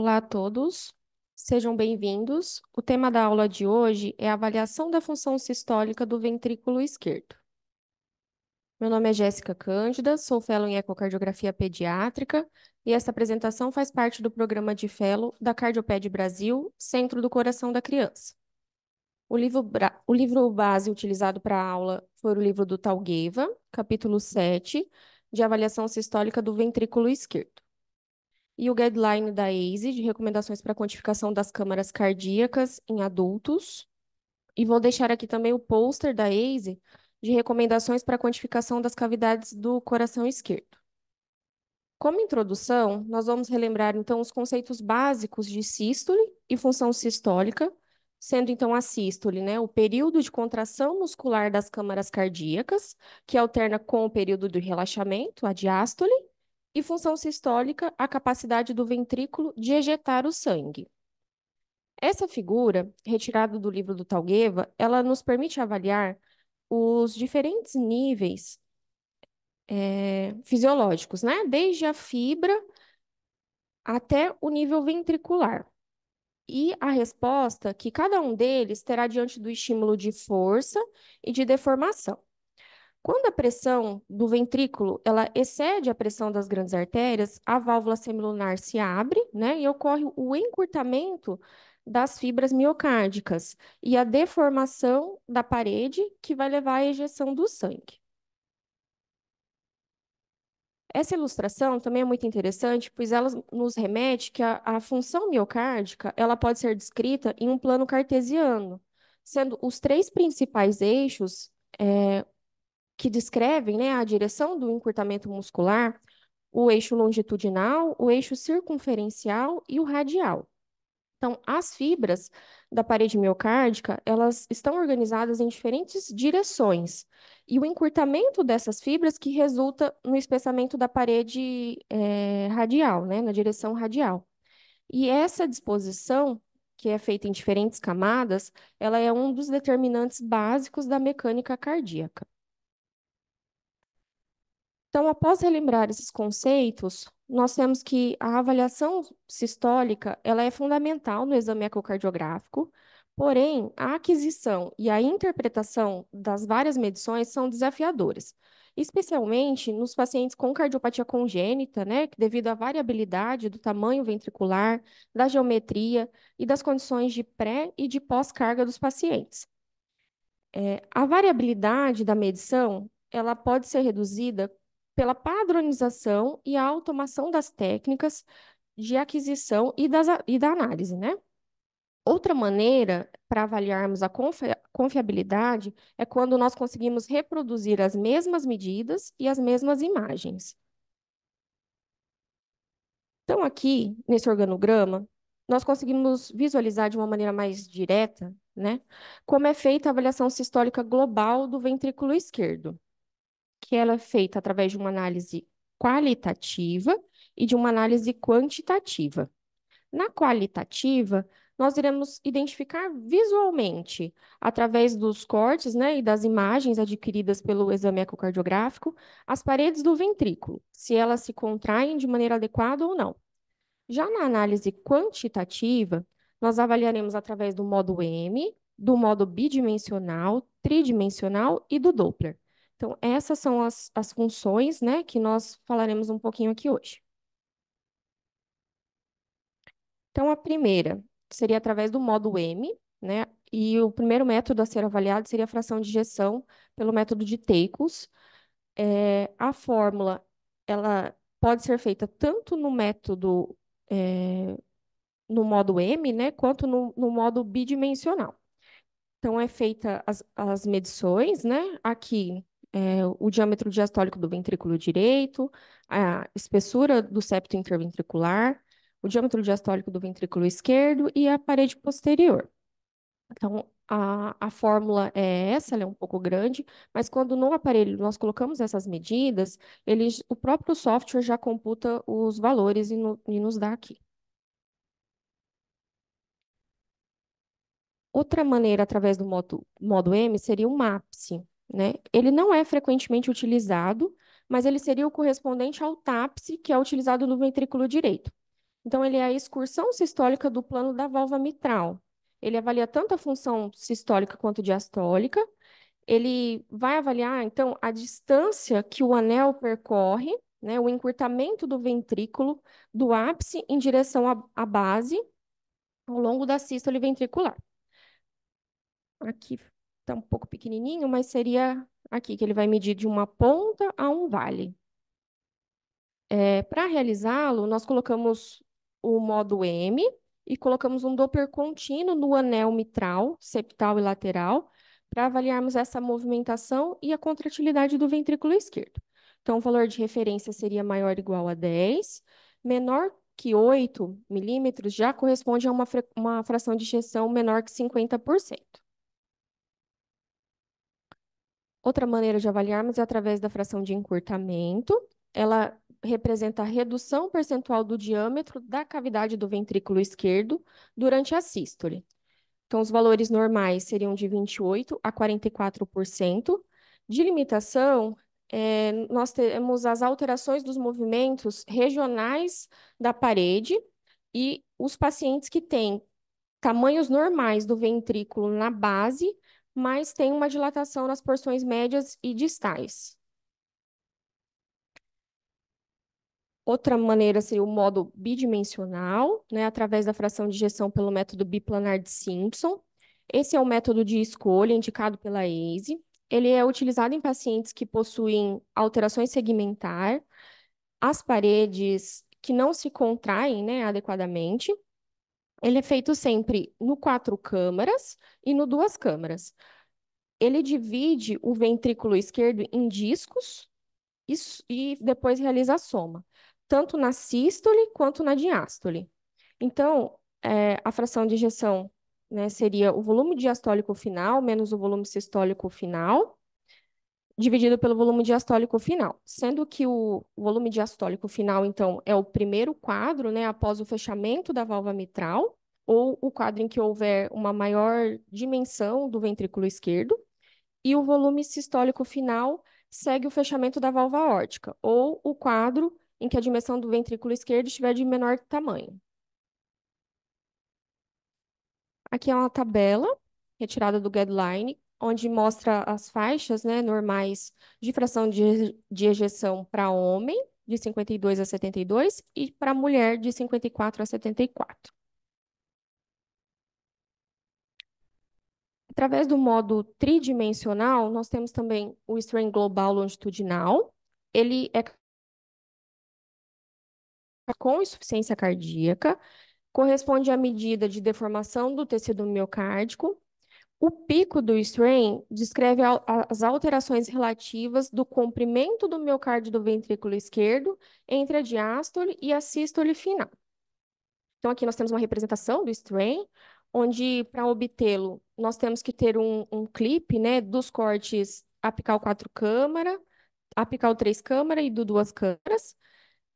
Olá a todos, sejam bem-vindos. O tema da aula de hoje é a avaliação da função sistólica do ventrículo esquerdo. Meu nome é Jéssica Cândida, sou fellow em ecocardiografia pediátrica e esta apresentação faz parte do programa de fellow da Cardioped Brasil, Centro do Coração da Criança. O livro, o livro base utilizado para a aula foi o livro do Talgueva, capítulo 7, de avaliação sistólica do ventrículo esquerdo e o guideline da ASE, de recomendações para quantificação das câmaras cardíacas em adultos. E vou deixar aqui também o pôster da ASE, de recomendações para quantificação das cavidades do coração esquerdo. Como introdução, nós vamos relembrar então os conceitos básicos de sístole e função sistólica, sendo então a sístole, né, o período de contração muscular das câmaras cardíacas, que alterna com o período de relaxamento, a diástole, e função sistólica, a capacidade do ventrículo de ejetar o sangue. Essa figura, retirada do livro do Talgueva, ela nos permite avaliar os diferentes níveis é, fisiológicos, né? Desde a fibra até o nível ventricular. E a resposta que cada um deles terá diante do estímulo de força e de deformação. Quando a pressão do ventrículo ela excede a pressão das grandes artérias, a válvula semilunar se abre né, e ocorre o encurtamento das fibras miocárdicas e a deformação da parede que vai levar à ejeção do sangue. Essa ilustração também é muito interessante, pois ela nos remete que a, a, função miocárdica ela pode ser descrita em um plano cartesiano, sendo os três principais eixos é, que descrevem né, a direção do encurtamento muscular, o eixo longitudinal, o eixo circunferencial e o radial. Então, as fibras da parede miocárdica, elas estão organizadas em diferentes direções. E o encurtamento dessas fibras que resulta no espessamento da parede é, radial, né, na direção radial. E essa disposição, que é feita em diferentes camadas, ela é um dos determinantes básicos da mecânica cardíaca. Então, após relembrar esses conceitos, nós temos que a avaliação sistólica ela é fundamental no exame ecocardiográfico, porém, a aquisição e a interpretação das várias medições são desafiadoras, especialmente nos pacientes com cardiopatia congênita, né, devido à variabilidade do tamanho ventricular, da geometria e das condições de pré e de pós-carga dos pacientes. É, a variabilidade da medição ela pode ser reduzida pela padronização e a automação das técnicas de aquisição e, das, e da análise, né? Outra maneira para avaliarmos a confiabilidade é quando nós conseguimos reproduzir as mesmas medidas e as mesmas imagens. Então, aqui, nesse organograma, nós conseguimos visualizar de uma maneira mais direta né, como é feita a avaliação sistólica global do ventrículo esquerdo que ela é feita através de uma análise qualitativa e de uma análise quantitativa. Na qualitativa, nós iremos identificar visualmente, através dos cortes né, e das imagens adquiridas pelo exame ecocardiográfico, as paredes do ventrículo, se elas se contraem de maneira adequada ou não. Já na análise quantitativa, nós avaliaremos através do modo M, do modo bidimensional, tridimensional e do Doppler. Então, essas são as, as funções né, que nós falaremos um pouquinho aqui hoje. Então, a primeira seria através do modo M, né? E o primeiro método a ser avaliado seria a fração de gestão pelo método de Teicos. É, a fórmula, ela pode ser feita tanto no método, é, no modo M, né? Quanto no, no modo bidimensional. Então, é feita as, as medições, né? Aqui, é, o diâmetro diastólico do ventrículo direito, a espessura do septo interventricular, o diâmetro diastólico do ventrículo esquerdo e a parede posterior. Então, a, a fórmula é essa, ela é um pouco grande, mas quando no aparelho nós colocamos essas medidas, ele, o próprio software já computa os valores e, no, e nos dá aqui. Outra maneira, através do modo, modo M, seria o MAPSE. Né? Ele não é frequentemente utilizado, mas ele seria o correspondente ao tápice, que é utilizado no ventrículo direito. Então, ele é a excursão sistólica do plano da válvula mitral. Ele avalia tanto a função sistólica quanto diastólica. Ele vai avaliar, então, a distância que o anel percorre, né, o encurtamento do ventrículo do ápice em direção à base ao longo da sístole ventricular. Aqui está um pouco pequenininho, mas seria aqui, que ele vai medir de uma ponta a um vale. É, Para realizá-lo, nós colocamos o modo M e colocamos um Doppler contínuo no anel mitral, septal e lateral, para avaliarmos essa movimentação e a contratilidade do ventrículo esquerdo. Então, o valor de referência seria maior ou igual a 10, menor que 8 milímetros já corresponde a uma, uma fração de injeção menor que 50%. Outra maneira de avaliarmos é através da fração de encurtamento. Ela representa a redução percentual do diâmetro da cavidade do ventrículo esquerdo durante a sístole. Então, os valores normais seriam de 28% a 44%. De limitação, é, nós temos as alterações dos movimentos regionais da parede e os pacientes que têm tamanhos normais do ventrículo na base mas tem uma dilatação nas porções médias e distais. Outra maneira seria o modo bidimensional, né, através da fração de injeção pelo método biplanar de Simpson. Esse é o método de escolha indicado pela ACE. Ele é utilizado em pacientes que possuem alterações segmentar, as paredes que não se contraem né, adequadamente, ele é feito sempre no quatro câmaras e no duas câmaras. Ele divide o ventrículo esquerdo em discos e, e depois realiza a soma, tanto na sístole quanto na diástole. Então, é, a fração de injeção né, seria o volume diastólico final menos o volume sistólico final, dividido pelo volume diastólico final, sendo que o volume diastólico final, então, é o primeiro quadro, né, após o fechamento da válvula mitral, ou o quadro em que houver uma maior dimensão do ventrículo esquerdo, e o volume sistólico final segue o fechamento da válvula órtica, ou o quadro em que a dimensão do ventrículo esquerdo estiver de menor tamanho. Aqui é uma tabela retirada do guideline onde mostra as faixas né, normais de fração de, de ejeção para homem, de 52 a 72, e para mulher, de 54 a 74. Através do modo tridimensional, nós temos também o strain global longitudinal. Ele é com insuficiência cardíaca, corresponde à medida de deformação do tecido miocárdico o pico do strain descreve as alterações relativas do comprimento do miocárdio do ventrículo esquerdo entre a diástole e a sístole final. Então, aqui nós temos uma representação do strain, onde, para obtê-lo, nós temos que ter um, um clipe né, dos cortes apical 4 câmara, apical 3 câmara e do duas câmaras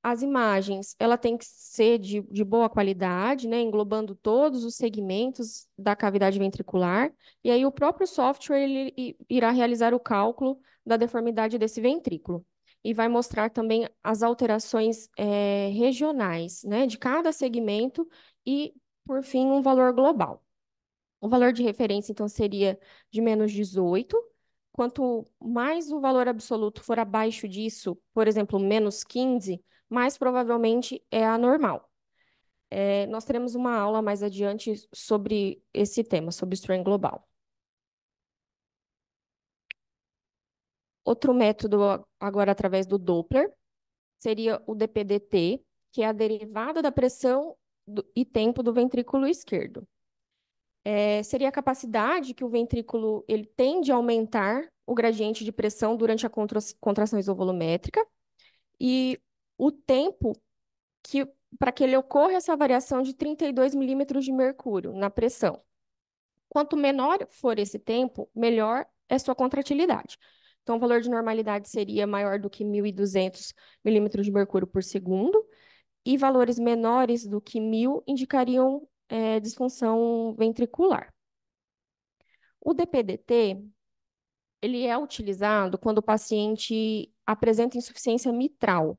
as imagens ela tem que ser de, de boa qualidade, né, englobando todos os segmentos da cavidade ventricular, e aí o próprio software ele irá realizar o cálculo da deformidade desse ventrículo. E vai mostrar também as alterações é, regionais né, de cada segmento e, por fim, um valor global. O valor de referência, então, seria de menos 18, quanto mais o valor absoluto for abaixo disso, por exemplo, menos 15, mais provavelmente é anormal. É, nós teremos uma aula mais adiante sobre esse tema, sobre strain global. Outro método, agora através do Doppler, seria o DPDT, que é a derivada da pressão do, e tempo do ventrículo esquerdo. É, seria a capacidade que o ventrículo ele tem de aumentar o gradiente de pressão durante a contração isovolumétrica. E o tempo que para que ele ocorra essa variação de 32 milímetros de mercúrio na pressão. Quanto menor for esse tempo, melhor é sua contratilidade. Então, o valor de normalidade seria maior do que 1.200 milímetros de mercúrio por segundo, e valores menores do que 1.000 indicariam é, disfunção ventricular. O DPDT ele é utilizado quando o paciente apresenta insuficiência mitral,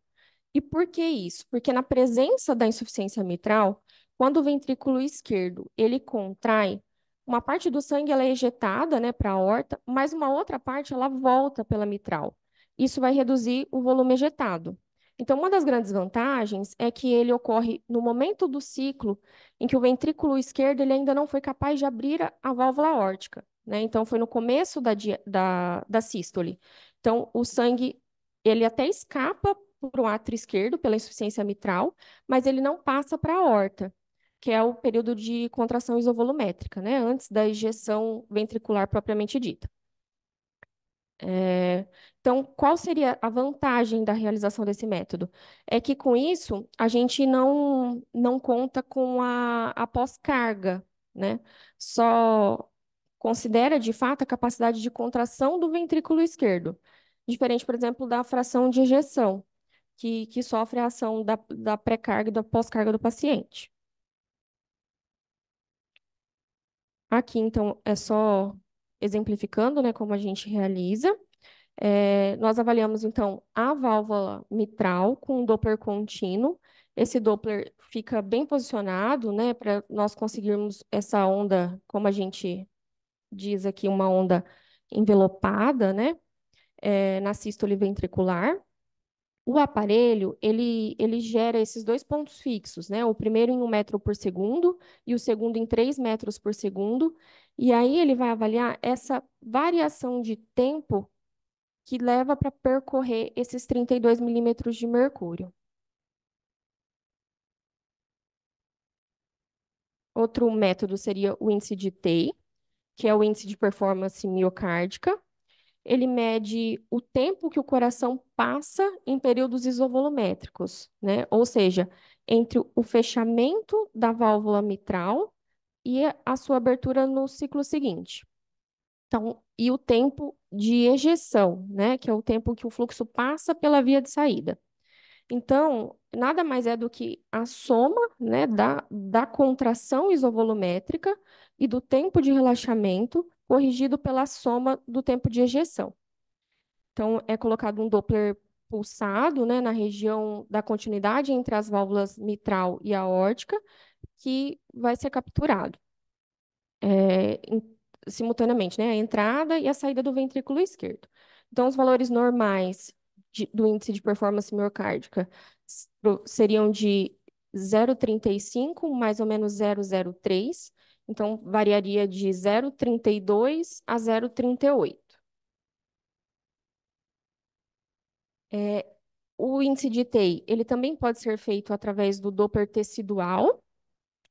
e por que isso? Porque na presença da insuficiência mitral, quando o ventrículo esquerdo ele contrai, uma parte do sangue ela é ejetada né, para a aorta, mas uma outra parte ela volta pela mitral. Isso vai reduzir o volume ejetado. Então, uma das grandes vantagens é que ele ocorre no momento do ciclo em que o ventrículo esquerdo ele ainda não foi capaz de abrir a, a válvula aórtica. Né? Então, foi no começo da, da, da sístole. Então, o sangue ele até escapa para o átrio esquerdo, pela insuficiência mitral, mas ele não passa para a horta, que é o período de contração isovolumétrica, né? Antes da ejeção ventricular propriamente dita. É... Então, qual seria a vantagem da realização desse método? É que com isso a gente não, não conta com a, a pós-carga, né? Só considera de fato a capacidade de contração do ventrículo esquerdo, diferente, por exemplo, da fração de ejeção, que, que sofre a ação da, da pré-carga e da pós-carga do paciente. Aqui, então, é só exemplificando né, como a gente realiza. É, nós avaliamos, então, a válvula mitral com Doppler contínuo. Esse Doppler fica bem posicionado, né, para nós conseguirmos essa onda, como a gente diz aqui, uma onda envelopada, né, é, na sístole ventricular. O aparelho, ele, ele gera esses dois pontos fixos, né? O primeiro em um metro por segundo e o segundo em três metros por segundo. E aí ele vai avaliar essa variação de tempo que leva para percorrer esses 32 milímetros de mercúrio. Outro método seria o índice de TEI, que é o índice de performance miocárdica ele mede o tempo que o coração passa em períodos isovolumétricos, né? Ou seja, entre o fechamento da válvula mitral e a sua abertura no ciclo seguinte. Então, e o tempo de ejeção, né? Que é o tempo que o fluxo passa pela via de saída. Então, nada mais é do que a soma né, da, da contração isovolumétrica e do tempo de relaxamento corrigido pela soma do tempo de ejeção. Então, é colocado um Doppler pulsado né, na região da continuidade entre as válvulas mitral e aórtica, que vai ser capturado é, em, simultaneamente, né, a entrada e a saída do ventrículo esquerdo. Então, os valores normais de, do índice de performance miocárdica seriam de 0,35 mais ou menos 0,03, então, variaria de 0,32 a 0,38. É, o índice de TEI, ele também pode ser feito através do Doppler tecidual,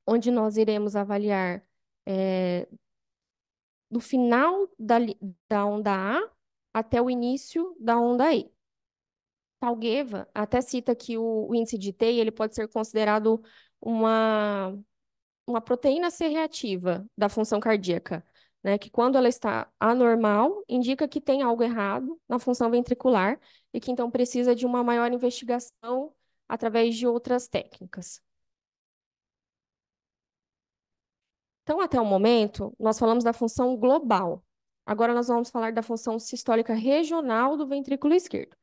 onde nós iremos avaliar é, do final da, da onda A até o início da onda E. talgueva até cita que o, o índice de TEI ele pode ser considerado uma uma proteína C reativa da função cardíaca, né, que quando ela está anormal, indica que tem algo errado na função ventricular e que então precisa de uma maior investigação através de outras técnicas. Então, até o momento, nós falamos da função global. Agora, nós vamos falar da função sistólica regional do ventrículo esquerdo,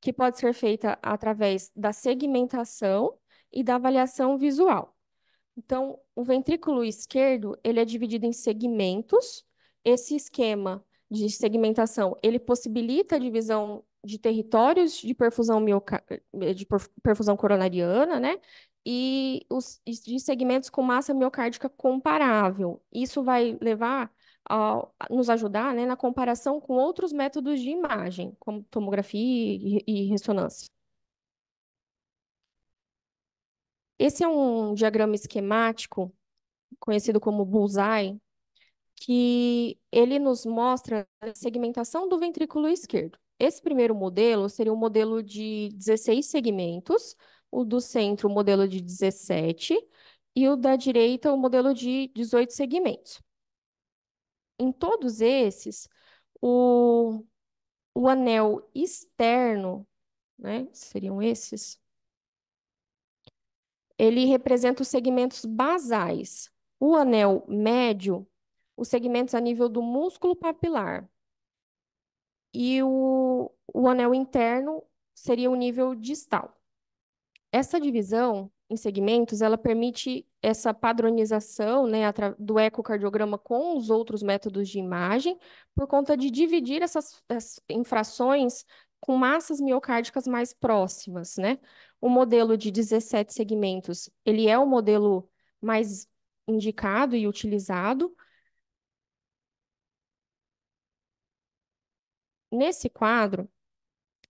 que pode ser feita através da segmentação e da avaliação visual. Então, o ventrículo esquerdo, ele é dividido em segmentos. Esse esquema de segmentação, ele possibilita a divisão de territórios de perfusão, mioca... de perfusão coronariana, né? E os, de segmentos com massa miocárdica comparável. Isso vai levar a, nos ajudar né, na comparação com outros métodos de imagem, como tomografia e ressonância. Esse é um diagrama esquemático, conhecido como bullseye, que ele nos mostra a segmentação do ventrículo esquerdo. Esse primeiro modelo seria um modelo de 16 segmentos, o do centro, o modelo de 17, e o da direita, o modelo de 18 segmentos. Em todos esses, o, o anel externo, né, seriam esses, ele representa os segmentos basais. O anel médio, os segmentos a nível do músculo papilar. E o, o anel interno seria o nível distal. Essa divisão em segmentos, ela permite essa padronização né, do ecocardiograma com os outros métodos de imagem, por conta de dividir essas, essas infrações com massas miocárdicas mais próximas, né? O modelo de 17 segmentos, ele é o modelo mais indicado e utilizado. Nesse quadro,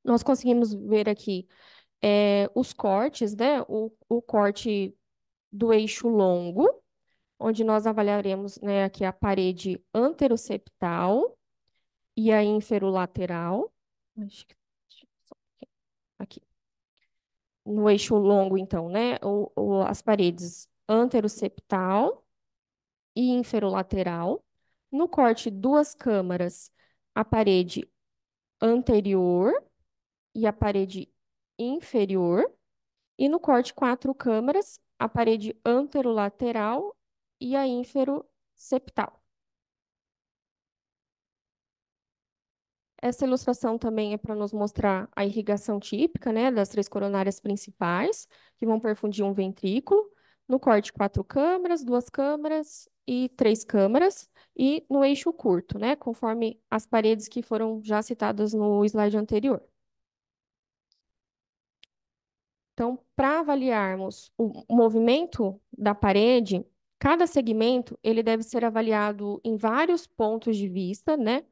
nós conseguimos ver aqui é, os cortes, né? O, o corte do eixo longo, onde nós avaliaremos né, aqui a parede anteroceptal e a inferolateral. Acho que aqui. No eixo longo, então, né? O, o, as paredes anteroceptal e inferolateral. No corte duas câmaras, a parede anterior e a parede inferior. E no corte quatro câmaras, a parede anterolateral e a inferoceptal. Essa ilustração também é para nos mostrar a irrigação típica, né, das três coronárias principais, que vão perfundir um ventrículo. No corte, quatro câmaras, duas câmaras e três câmaras, e no eixo curto, né, conforme as paredes que foram já citadas no slide anterior. Então, para avaliarmos o movimento da parede, cada segmento ele deve ser avaliado em vários pontos de vista, né,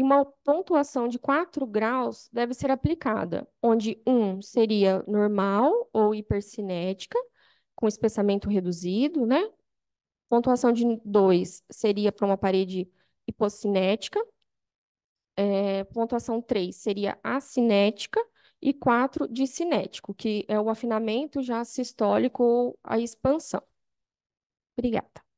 e uma pontuação de 4 graus deve ser aplicada, onde 1 seria normal ou hipercinética, com espessamento reduzido, né? Pontuação de 2 seria para uma parede hipocinética, é, pontuação 3 seria acinética, e 4 de cinético, que é o afinamento já sistólico ou a expansão. Obrigada.